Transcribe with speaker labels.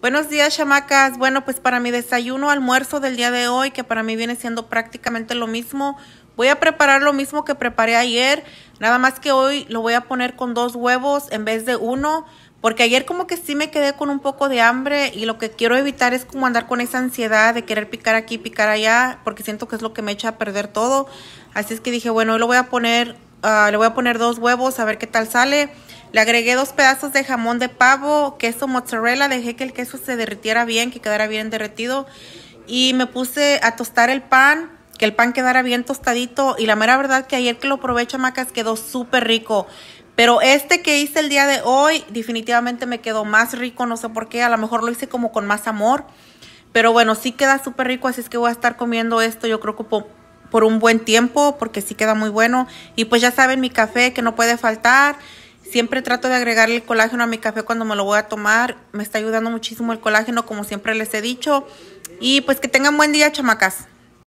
Speaker 1: Buenos días, chamacas. Bueno, pues para mi desayuno, almuerzo del día de hoy, que para mí viene siendo prácticamente lo mismo, voy a preparar lo mismo que preparé ayer, nada más que hoy lo voy a poner con dos huevos en vez de uno, porque ayer como que sí me quedé con un poco de hambre y lo que quiero evitar es como andar con esa ansiedad de querer picar aquí, picar allá, porque siento que es lo que me echa a perder todo. Así es que dije, bueno, hoy lo voy a poner, ah, le voy a poner dos huevos a ver qué tal sale. Le agregué dos pedazos de jamón de pavo, queso mozzarella, dejé que el queso se derritiera bien, que quedara bien derretido. Y me puse a tostar el pan, que el pan quedara bien tostadito. Y la mera verdad que ayer que lo probé, macas quedó súper rico. Pero este que hice el día de hoy, definitivamente me quedó más rico, no sé por qué. A lo mejor lo hice como con más amor. Pero bueno, sí queda súper rico, así es que voy a estar comiendo esto, yo creo que por un buen tiempo porque sí queda muy bueno. Y pues ya saben, mi café que no puede faltar. Siempre trato de agregar el colágeno a mi café cuando me lo voy a tomar. Me está ayudando muchísimo el colágeno, como siempre les he dicho. Y pues que tengan buen día, chamacas.